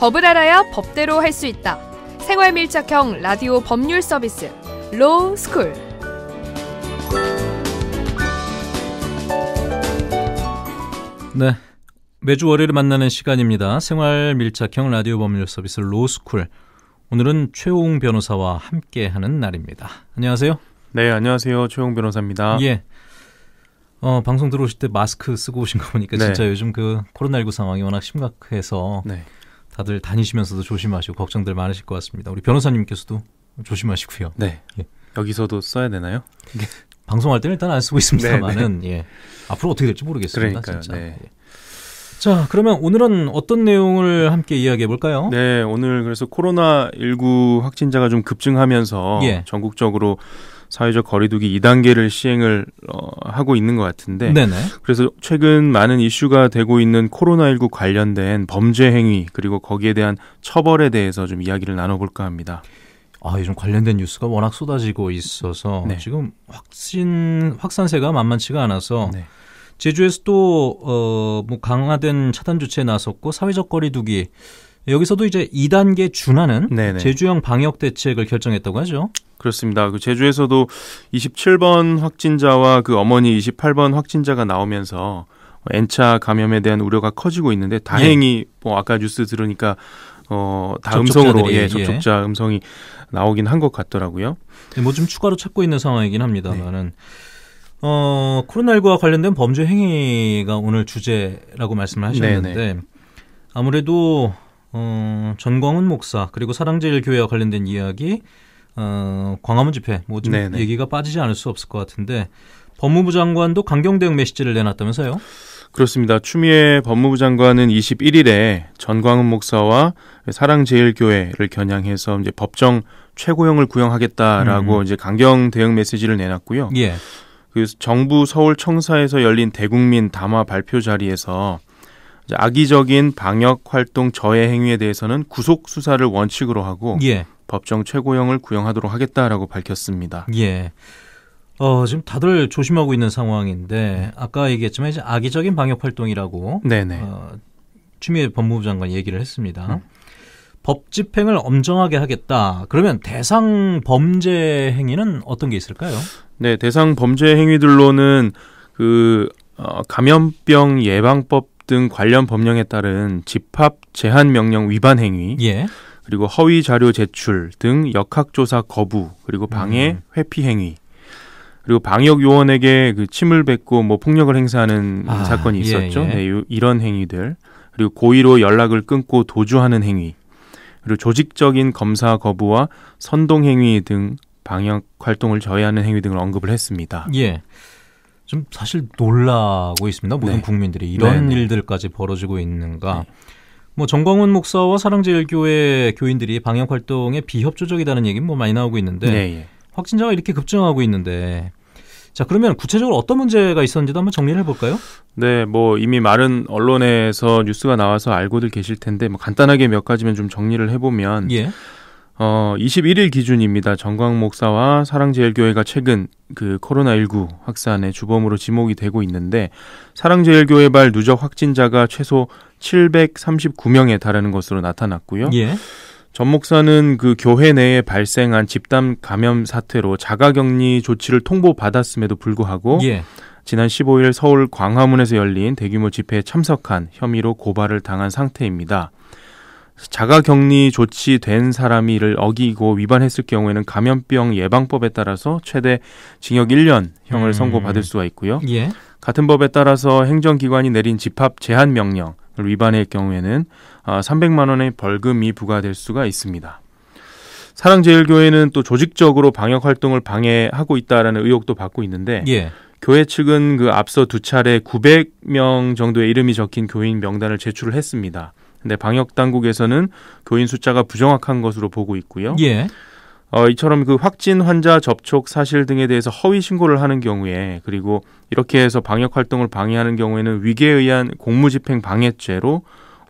법을 알아야 법대로 할 수 있다. 생활 밀착형 라디오 법률 서비스 로우 스쿨. 네. 매주 월요일 만나는 시간입니다. 생활 밀착형 라디오 법률 서비스 로우 스쿨. 오늘은 최홍 변호사와 함께 하는 날입니다. 안녕하세요. 네, 안녕하세요. 최홍 변호사입니다. 예. 어, 방송 들어오실 때 마스크 쓰고 오신 거 보니까 네. 진짜 요즘 그 코로나19 상황이 워낙 심각해서 네. 다들 다니시면서도 조심하시고 걱정들 많으실 것 같습니다. 우리 변호사님께서도 조심하시고요. 네. 예. 여기서도 써야 되나요? 예. 방송할 때는 일단 안 쓰고 있습니다만은 네, 네. 예. 앞으로 어떻게 될지 모르겠습니다. 그러니까요, 진짜. 네. 예. 자, 그러면 오늘은 어떤 내용을 함께 이야기해 볼까요? 네, 오늘 그래서 코로나 19 확진자가 좀 급증하면서 예. 전국적으로 사회적 거리두기 2단계를 시행을 어, 하고 있는 것 같은데 네네. 그래서 최근 많은 이슈가 되고 있는 코로나19 관련된 범죄 행위 그리고 거기에 대한 처벌에 대해서 좀 이야기를 나눠볼까 합니다. 아, 요즘 관련된 뉴스가 워낙 쏟아지고 있어서 네. 지금 확진 확산세가 만만치가 않아서 네. 제주에서 또 어, 뭐 강화된 차단 조치에 나섰고 사회적 거리두기 여기서도 이제 2단계 준하는 네네. 제주형 방역 대책을 결정했다고 하죠. 그렇습니다. 그 제주에서도 27번 확진자와 그 어머니 28번 확진자가 나오면서 N차 감염에 대한 우려가 커지고 있는데 다행히 예. 뭐 아까 뉴스 들으니까 어, 다 음성으로 예, 예. 접촉자 예. 음성이 나오긴 한 것 같더라고요. 네, 뭐좀 추가로 찾고 있는 상황이긴 합니다만은 네. 어, 코로나19와 관련된 범죄 행위가 오늘 주제라고 말씀을 하셨는데 네네. 아무래도 어, 전광훈 목사 그리고 사랑제일교회와 관련된 이야기, 어, 광화문 집회 뭐 좀 얘기가 빠지지 않을 수 없을 것 같은데 법무부 장관도 강경 대응 메시지를 내놨다면서요? 그렇습니다. 추미애 법무부 장관은 21일에 전광훈 목사와 사랑제일교회를 겨냥해서 이제 법정 최고형을 구형하겠다라고 음. 이제 강경 대응 메시지를 내놨고요. 예. 그 정부 서울 청사에서 열린 대국민 담화 발표 자리에서 악의적인 방역 활동 저해 행위에 대해서는 구속 수사를 원칙으로 하고 예. 법정 최고형을 구형하도록 하겠다라고 밝혔습니다. 예. 어, 지금 다들 조심하고 있는 상황인데 아까 얘기했지만 이제 악의적인 방역 활동이라고 네네. 어, 추미애 법무부 장관이 얘기를 했습니다. 음. 법 집행을 엄정하게 하겠다. 그러면 대상 범죄 행위는 어떤 게 있을까요? 네, 대상 범죄 행위들로는 그 어, 감염병 예방법 등 관련 법령에 따른 집합 제한 명령 위반 행위, 예. 그리고 허위 자료 제출 등 역학조사 거부, 그리고 방해, 음. 회피 행위, 그리고 방역 요원에게 그 침을 뱉고 뭐 폭력을 행사하는 아, 사건이 예, 있었죠. 예, 예. 네, 이런 행위들, 그리고 고의로 연락을 끊고 도주하는 행위, 그리고 조직적인 검사 거부와 선동 행위 등 방역 활동을 저해하는 행위 등을 언급을 했습니다. 예. 좀 사실 놀라고 있습니다. 모든 네. 국민들이 이런 네네. 네. 일들까지 벌어지고 있는가. 네. 뭐 정광훈 목사와 사랑제일교회 교인들이 방역 활동에 비협조적이라는 얘기는 뭐 많이 나오고 있는데 네. 예. 확진자가 이렇게 급증하고 있는데 자 그러면 구체적으로 어떤 문제가 있었는지도 한번 정리를 해볼까요? 네, 뭐 이미 많은 언론에서 뉴스가 나와서 알고들 계실 텐데 뭐 간단하게 몇 가지만 좀 정리를 해보면 예. 어, 21일 기준입니다. 정광 목사와 사랑제일교회가 최근 그 코로나19 확산의 주범으로 지목이 되고 있는데 사랑제일교회 발 누적 확진자가 최소 739명에 달하는 것으로 나타났고요. 예. 전 목사는 그 교회 내에 발생한 집단 감염 사태로 자가격리 조치를 통보받았음에도 불구하고 예. 지난 15일 서울 광화문에서 열린 대규모 집회에 참석한 혐의로 고발을 당한 상태입니다. 자가격리 조치된 사람이 이를 어기고 위반했을 경우에는 감염병 예방법에 따라서 최대 징역 1년형을 음. 선고받을 수가 있고요. 예. 같은 법에 따라서 행정기관이 내린 집합 제한 명령을 위반할 경우에는 300만 아, 원의 벌금이 부과될 수가 있습니다. 사랑제일교회는 또 조직적으로 방역 활동을 방해하고 있다라는 의혹도 받고 있는데 예. 교회 측은 그 앞서 두 차례 900명 정도의 이름이 적힌 교인 명단을 제출을 했습니다. 근데 네, 방역 당국에서는 교인 숫자가 부정확한 것으로 보고 있고요. 예. 어, 이처럼 그 확진 환자 접촉 사실 등에 대해서 허위 신고를 하는 경우에 그리고 이렇게 해서 방역 활동을 방해하는 경우에는 위계에 의한 공무집행 방해죄로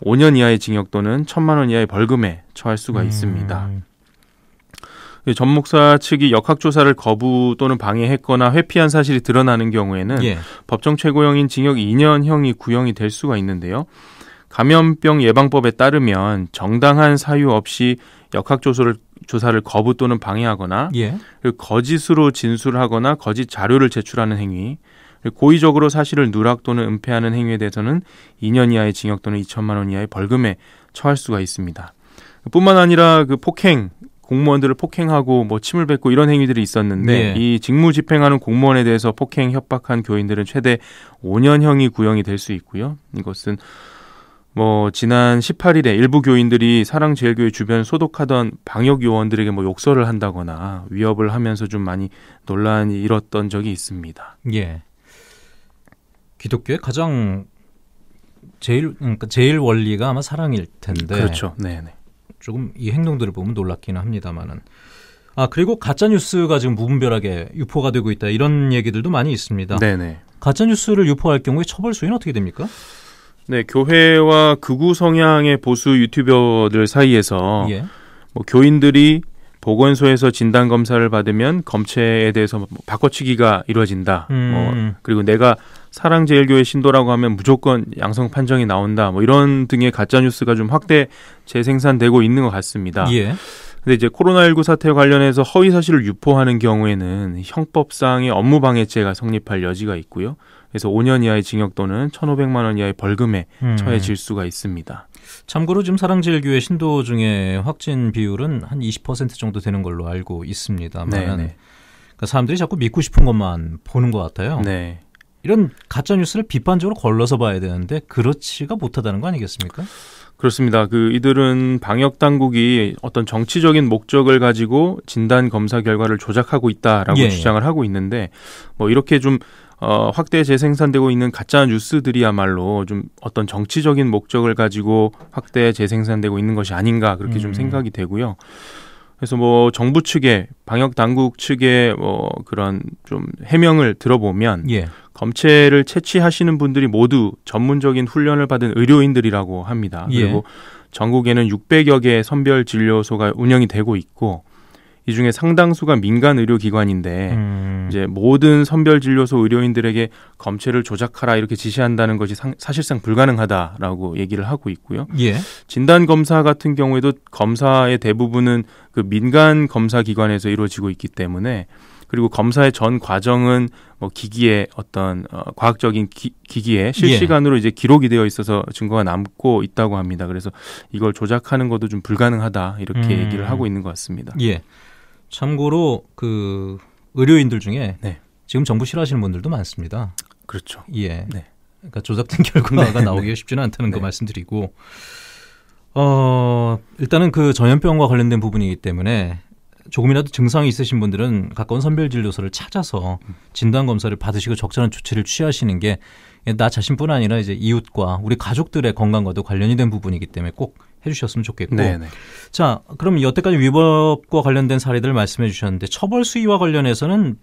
5년 이하의 징역 또는 1천만 원 이하의 벌금에 처할 수가 음. 있습니다. 전 목사 측이 역학조사를 거부 또는 방해했거나 회피한 사실이 드러나는 경우에는 예. 법정 최고형인 징역 2년형이 구형이 될 수가 있는데요. 감염병 예방법에 따르면 정당한 사유 없이 역학조사를 조사를 거부 또는 방해하거나 예. 거짓으로 진술하거나 거짓 자료를 제출하는 행위 고의적으로 사실을 누락 또는 은폐하는 행위에 대해서는 2년 이하의 징역 또는 2천만 원 이하의 벌금에 처할 수가 있습니다. 뿐만 아니라 그 폭행 공무원들을 폭행하고 뭐 침을 뱉고 이런 행위들이 있었는데 네. 이 직무 집행하는 공무원에 대해서 폭행 협박한 교인들은 최대 5년형이 구형이 될 수 있고요. 이것은 뭐 지난 18일에 일부 교인들이 사랑제일교회 주변 소독하던 방역 요원들에게 뭐 욕설을 한다거나 위협을 하면서 좀 많이 논란이 일었던 적이 있습니다. 예. 기독교의 가장 제일 그러니까 제일 원리가 아마 사랑일 텐데. 그렇죠. 네, 네. 조금 이 행동들을 보면 놀랍기는 합니다만은 아 그리고 가짜 뉴스가 지금 무분별하게 유포가 되고 있다 이런 얘기들도 많이 있습니다. 네네. 네. 가짜 뉴스를 유포할 경우에 처벌 수위는 어떻게 됩니까? 네, 교회와 극우 성향의 보수 유튜버들 사이에서 예. 뭐 교인들이 보건소에서 진단 검사를 받으면 검체에 대해서 뭐 바꿔치기가 이루어진다. 뭐 음. 어, 그리고 내가 사랑제일교회 신도라고 하면 무조건 양성 판정이 나온다. 뭐 이런 등의 가짜 뉴스가 좀 확대 재생산되고 있는 것 같습니다. 예. 근데 이제 코로나19 사태 와 관련해서 허위 사실을 유포하는 경우에는 형법상의 업무방해죄가 성립할 여지가 있고요. 그래서 5년 이하의 징역 또는 1,500만 원 이하의 벌금에 음. 처해질 수가 있습니다. 참고로 지금 사랑제일교회 신도 중에 확진 비율은 한 20% 정도 되는 걸로 알고 있습니다만 네, 네. 그러니까 사람들이 자꾸 믿고 싶은 것만 보는 것 같아요. 네. 이런 가짜 뉴스를 비판적으로 걸러서 봐야 되는데 그렇지가 못하다는 거 아니겠습니까? 그렇습니다. 그 이들은 방역 당국이 어떤 정치적인 목적을 가지고 진단 검사 결과를 조작하고 있다라고 예. 주장을 하고 있는데 뭐 이렇게 좀 어, 확대 재생산되고 있는 가짜 뉴스들이야말로 좀 어떤 정치적인 목적을 가지고 확대 재생산되고 있는 것이 아닌가 그렇게 음. 좀 생각이 되고요. 그래서 뭐 정부 측에 방역 당국 측에뭐 그런 좀 해명을 들어보면 예. 검체를 채취하시는 분들이 모두 전문적인 훈련을 받은 의료인들이라고 합니다. 예. 그리고 전국에는 600여 개 선별 진료소가 운영이 되고 있고 이 중에 상당수가 민간 의료기관인데 음. 이제 모든 선별 진료소 의료인들에게 검체를 조작하라 이렇게 지시한다는 것이 상, 사실상 불가능하다라고 얘기를 하고 있고요. 예. 진단 검사 같은 경우에도 검사의 대부분은 그 민간 검사 기관에서 이루어지고 있기 때문에 그리고 검사의 전 과정은 뭐 기기에 어떤 어, 과학적인 기, 기기에 예. 실시간으로 예. 이제 기록이 되어 있어서 증거가 남고 있다고 합니다. 그래서 이걸 조작하는 것도 좀 불가능하다 이렇게 음. 얘기를 하고 있는 것 같습니다. 예. 참고로 그 의료인들 중에 네. 지금 정부 싫어하시는 분들도 많습니다. 그렇죠. 예. 네. 그러니까 조작된 결과가 네. 나오기가 쉽지는 않다는 거 네. 말씀드리고 어, 일단은 그 전염병과 관련된 부분이기 때문에 조금이라도 증상이 있으신 분들은 가까운 선별진료소를 찾아서 진단 검사를 받으시고 적절한 조치를 취하시는 게 나 자신뿐 아니라 이제 이웃과 우리 가족들의 건강과도 관련이 된 부분이기 때문에 꼭 해주셨으면 좋겠고. 네네. 자, 그럼 여태까지 위법과 관련된 사례들 을 말씀해 주셨는데 처벌 수위와 관련해서는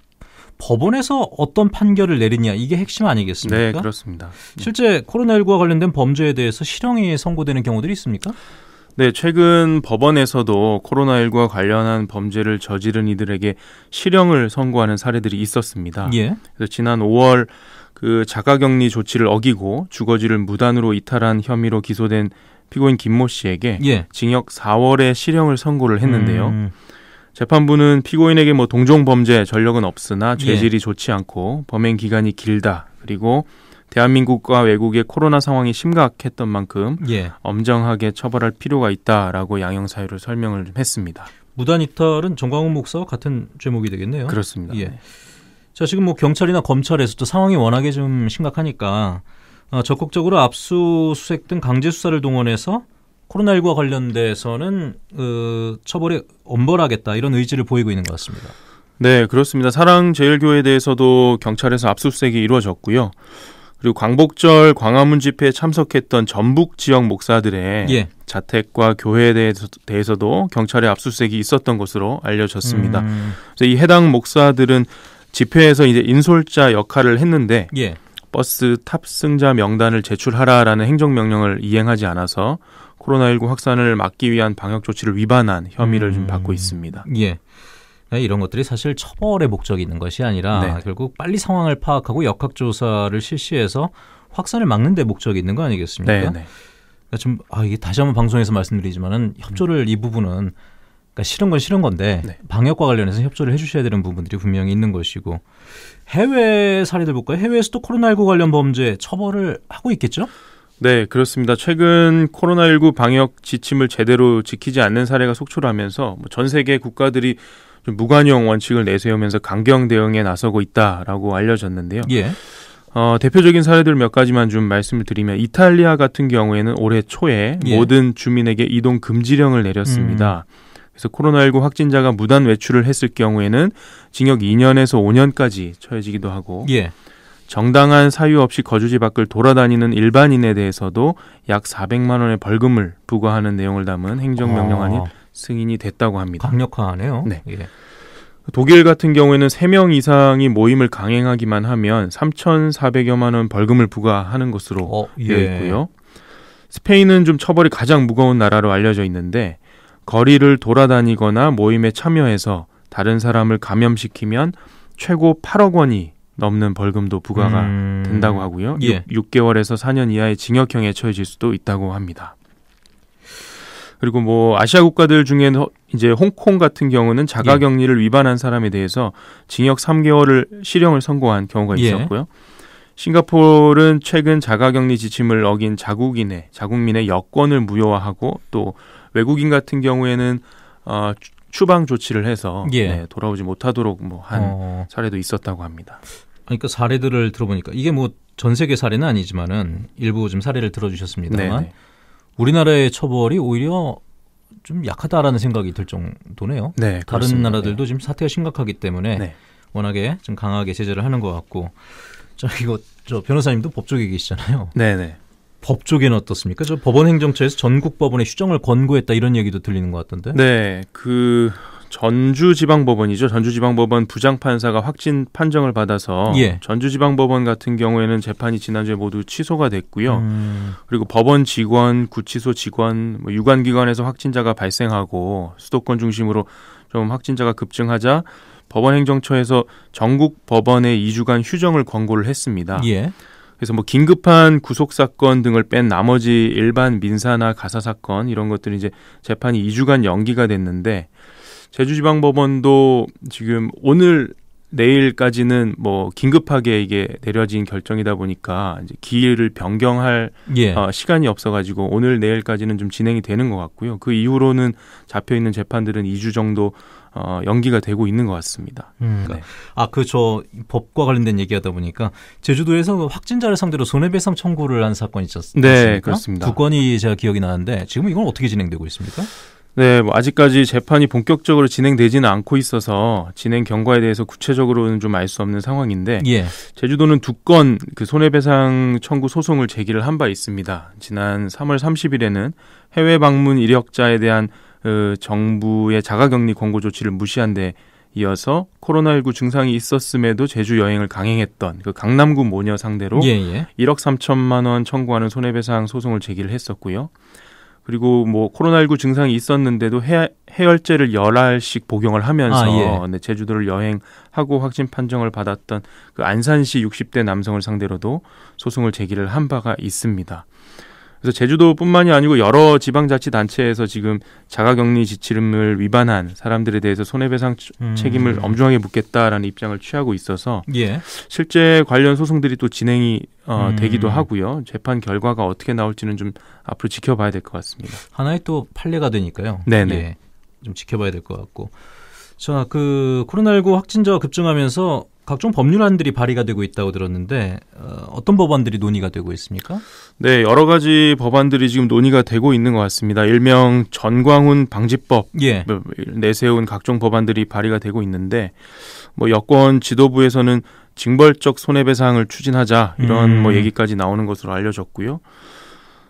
법원에서 어떤 판결을 내리냐 이게 핵심 아니겠습니까? 네, 그렇습니다. 네. 실제 코로나19와 관련된 범죄에 대해서 실형이 선고되는 경우들이 있습니까? 네, 최근 법원에서도 코로나19와 관련한 범죄를 저지른 이들에게 실형을 선고하는 사례들이 있었습니다. 예. 그래서 지난 5월 그 자가격리 조치를 어기고 주거지를 무단으로 이탈한 혐의로 기소된 피고인 김 모 씨에게 예. 징역 4월의 실형을 선고를 했는데요. 음. 재판부는 피고인에게 뭐 동종 범죄 전력은 없으나 예. 죄질이 예. 좋지 않고 범행 기간이 길다 그리고 대한민국과 외국의 코로나 상황이 심각했던 만큼 예. 엄정하게 처벌할 필요가 있다라고 양형 사유를 설명을 좀 했습니다. 무단 이탈은 정광훈 목사와 같은 죄목이 되겠네요. 그렇습니다. 예. 자 지금 뭐 경찰이나 검찰에서 도 상황이 워낙에 좀 심각하니까 어, 적극적으로 압수수색 등 강제 수사를 동원해서 코로나19와 관련돼서는 어, 처벌에 엄벌하겠다 이런 의지를 보이고 있는 것 같습니다. 네, 그렇습니다. 사랑제일교회에 대해서도 경찰에서 압수수색이 이루어졌고요. 그리고 광복절 광화문 집회에 참석했던 전북 지역 목사들의 예. 자택과 교회에 대해서, 도 경찰의 압수수색이 있었던 것으로 알려졌습니다. 음. 그래서 이 해당 목사들은 집회에서 이제 인솔자 역할을 했는데 예. 버스 탑승자 명단을 제출하라라는 행정명령을 이행하지 않아서 코로나19 확산을 막기 위한 방역 조치를 위반한 혐의를 음. 좀 받고 있습니다. 예. 네, 이런 것들이 사실 처벌의 목적이 있는 것이 아니라 네 결국 빨리 상황을 파악하고 역학조사를 실시해서 확산을 막는 데 목적이 있는 거 아니겠습니까? 네네. 네. 그러니까 좀 아, 이게 다시 한번 방송에서 말씀드리지만은 협조를 이 부분은 그러니까 싫은 건 싫은 건데 네. 방역과 관련해서 협조를 해주셔야 되는 부분들이 분명히 있는 것이고 해외 사례들 볼까요? 해외에서도 코로나19 관련 범죄 처벌을 하고 있겠죠? 네, 그렇습니다. 최근 코로나19 방역 지침을 제대로 지키지 않는 사례가 속출하면서 뭐 전 세계 국가들이 좀 무관용 원칙을 내세우면서 강경 대응에 나서고 있다라고 알려졌는데요. 예. 어, 대표적인 사례들 몇 가지만 좀 말씀을 드리면 이탈리아 같은 경우에는 올해 초에 예. 모든 주민에게 이동 금지령을 내렸습니다. 음. 그래서 코로나19 확진자가 무단 외출을 했을 경우에는 징역 2년에서 5년까지 처해지기도 하고 예. 정당한 사유 없이 거주지 밖을 돌아다니는 일반인에 대해서도 약 400만 원의 벌금을 부과하는 내용을 담은 행정명령안이 아. 승인이 됐다고 합니다. 강력하네요. 네. 예. 독일 같은 경우에는 3명 이상이 모임을 강행하기만 하면 3,400여만 원 벌금을 부과하는 것으로 어, 예. 되어 있고요. 스페인은 좀 처벌이 가장 무거운 나라로 알려져 있는데 거리를 돌아다니거나 모임에 참여해서 다른 사람을 감염시키면 최고 8억 원이 넘는 벌금도 부과가 음... 된다고 하고요. 예. 6, 개월에서 4년 이하의 징역형에 처해질 수도 있다고 합니다. 그리고 뭐 아시아 국가들 중에 이제 홍콩 같은 경우는 자가 예. 격리를 예. 위반한 사람에 대해서 징역 3개월을 실형을 선고한 경우가 예. 있었고요. 예. 싱가포르는 최근 자가격리 지침을 어긴 자국인의 자국민의 여권을 무효화하고 또 외국인 같은 경우에는 어, 추방 조치를 해서 예. 네, 돌아오지 못하도록 뭐한 어. 사례도 있었다고 합니다. 그러니까 사례들을 들어보니까 이게 뭐 전 세계 사례는 아니지만은 일부 좀 사례를 들어주셨습니다만 네네. 네. 우리나라의 처벌이 오히려 좀 약하다라는 생각이 들 정도네요. 네, 다른 그렇습니다. 나라들도 네. 지금 사태가 심각하기 때문에 네. 워낙에 좀 강하게 제재를 하는 것 같고 저 이거 저 변호사님도 법조계이시잖아요. 네네. 법 쪽에는 어떻습니까? 저 법원 행정처에서 전국 법원에 휴정을 권고했다 이런 얘기도 들리는 것 같던데. 네, 그 전주지방법원이죠. 전주지방법원 부장판사가 확진 판정을 받아서 예. 전주지방법원 같은 경우에는 재판이 지난주에 모두 취소가 됐고요. 음. 그리고 법원 직원, 구치소 직원, 뭐 유관기관에서 확진자가 발생하고 수도권 중심으로 좀 확진자가 급증하자 법원 행정처에서 전국 법원에 2주간 휴정을 권고를 했습니다. 예. 그래서 뭐 긴급한 구속 사건 등을 뺀 나머지 일반 민사나 가사 사건 이런 것들이 이제 재판이 2주간 연기가 됐는데 제주지방법원도 지금 오늘 내일까지는 뭐 긴급하게 이게 내려진 결정이다 보니까 이제 기일을 변경할 예. 어, 시간이 없어가지고 오늘 내일까지는 좀 진행이 되는 것 같고요. 그 이후로는 잡혀 있는 재판들은 2주 정도 어, 연기가 되고 있는 것 같습니다. 음, 네. 그러니까 아, 그 저 법과 관련된 얘기하다 보니까 제주도에서 그 확진자를 상대로 손해배상 청구를 한 사건 네, 있었습니까? 네, 그렇습니다. 두 건이 제가 기억이 나는데 지금 이건 어떻게 진행되고 있습니까? 네, 뭐 아직까지 재판이 본격적으로 진행되지는 않고 있어서 진행 경과에 대해서 구체적으로는 좀 알 수 없는 상황인데 예. 제주도는 두 건 그 손해배상 청구 소송을 제기를 한 바 있습니다. 지난 3월 30일에는 해외 방문 이력자에 대한 어, 정부의 자가격리 권고 조치를 무시한 데 이어서 코로나19 증상이 있었음에도 제주 여행을 강행했던 그 강남구 모녀 상대로 예, 예. 1억 3천만 원 청구하는 손해배상 소송을 제기를 했었고요. 그리고 뭐 코로나19 증상이 있었는데도 해, 해열제를 열알씩 복용을 하면서 아, 예. 네, 제주도를 여행하고 확진 판정을 받았던 그 안산시 60대 남성을 상대로도 소송을 제기를 한 바가 있습니다. 그래서 제주도뿐만이 아니고 여러 지방자치단체에서 지금 자가격리 지침을 위반한 사람들에 대해서 손해배상 음. 책임을 엄중하게 묻겠다라는 입장을 취하고 있어서 예. 실제 관련 소송들이 또 진행이 어, 음. 되기도 하고요. 재판 결과가 어떻게 나올지는 좀 앞으로 지켜봐야 될 것 같습니다. 하나의 또 판례가 되니까요. 네네. 예, 좀 지켜봐야 될 것 같고. 자, 그 코로나19 확진자가 급증하면서 각종 법률안들이 발의가 되고 있다고 들었는데 어, 어떤 법안들이 논의가 되고 있습니까? 네, 여러 가지 법안들이 지금 논의가 되고 있는 것 같습니다. 일명 전광훈 방지법 예. 뭐, 내세운 각종 법안들이 발의가 되고 있는데 뭐 여권 지도부에서는 징벌적 손해배상을 추진하자 이런 뭐 음. 뭐 얘기까지 나오는 것으로 알려졌고요.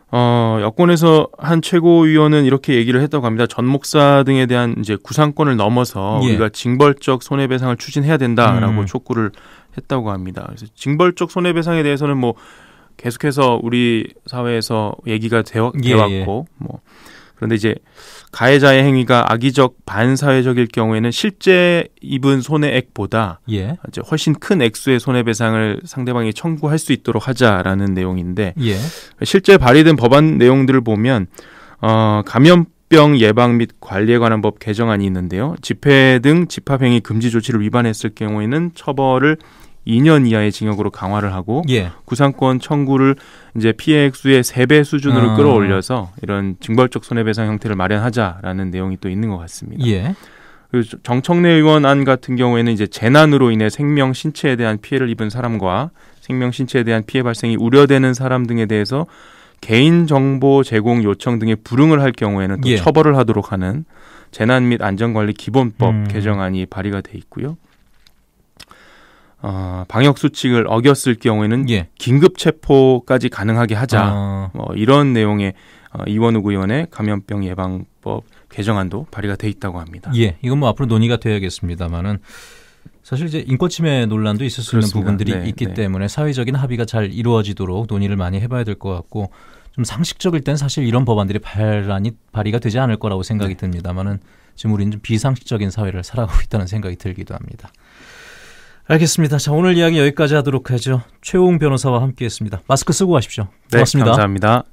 어, 여권에서 한 최고위원은 이렇게 얘기를 했다고 합니다. 전 목사 등에 대한 이제 구상권을 넘어서 예. 우리가 징벌적 손해배상을 추진해야 된다라고 음. 촉구를 했다고 합니다. 그래서 징벌적 손해배상에 대해서는 뭐 계속해서 우리 사회에서 얘기가 되어, 예, 왔고뭐 예. 뭐 그런데 이제 가해자의 행위가 악의적 반사회적일 경우에는 실제 입은 손해액보다 예. 이제 훨씬 큰 액수의 손해배상을 상대방이 청구할 수 있도록 하자라는 내용인데 예. 실제 발의된 법안 내용들을 보면 어, 감염 병 예방 및 관리에 관한 법 개정안이 있는데요. 집회 등 집합행위 금지 조치를 위반했을 경우에는 처벌을 2년 이하의 징역으로 강화를 하고 예. 구상권 청구를 이제 피해 액수의 세배 수준으로 아. 끌어올려서 이런 징벌적 손해배상 형태를 마련하자라는 내용이 또 있는 것 같습니다. 예. 그 정청래 의원 안 같은 경우에는 이제 재난으로 인해 생명 신체에 대한 피해를 입은 사람과 생명 신체에 대한 피해 발생이 우려되는 사람 등에 대해서 개인 정보 제공 요청 등의 불응을 할 경우에는 또 예. 처벌을 하도록 하는 재난 및 안전관리 기본법 음. 개정안이 발의가 돼 있고요. 어, 방역 수칙을 어겼을 경우에는 예. 긴급 체포까지 가능하게 하자 아. 뭐 이런 내용의 어, 이원우 의원의 감염병 예방법 개정안도 발의가 돼 있다고 합니다. 예, 이건 뭐 앞으로 논의가 돼야겠습니다만은 사실 이제 인권 침해 논란도 있을 수 있는 부분들이 네, 있기 네. 때문에 사회적인 합의가 잘 이루어지도록 논의를 많이 해봐야 될 것 같고 좀 상식적일 땐 사실 이런 법안들이 발란이 발의가 되지 않을 거라고 생각이 네. 듭니다만은 지금 우리는 좀 비상식적인 사회를 살아가고 있다는 생각이 들기도 합니다. 알겠습니다. 자, 오늘 이야기 여기까지 하도록 하죠. 최홍 변호사와 함께했습니다. 마스크 쓰고 가십시오. 네, 고맙습니다. 네, 감사합니다.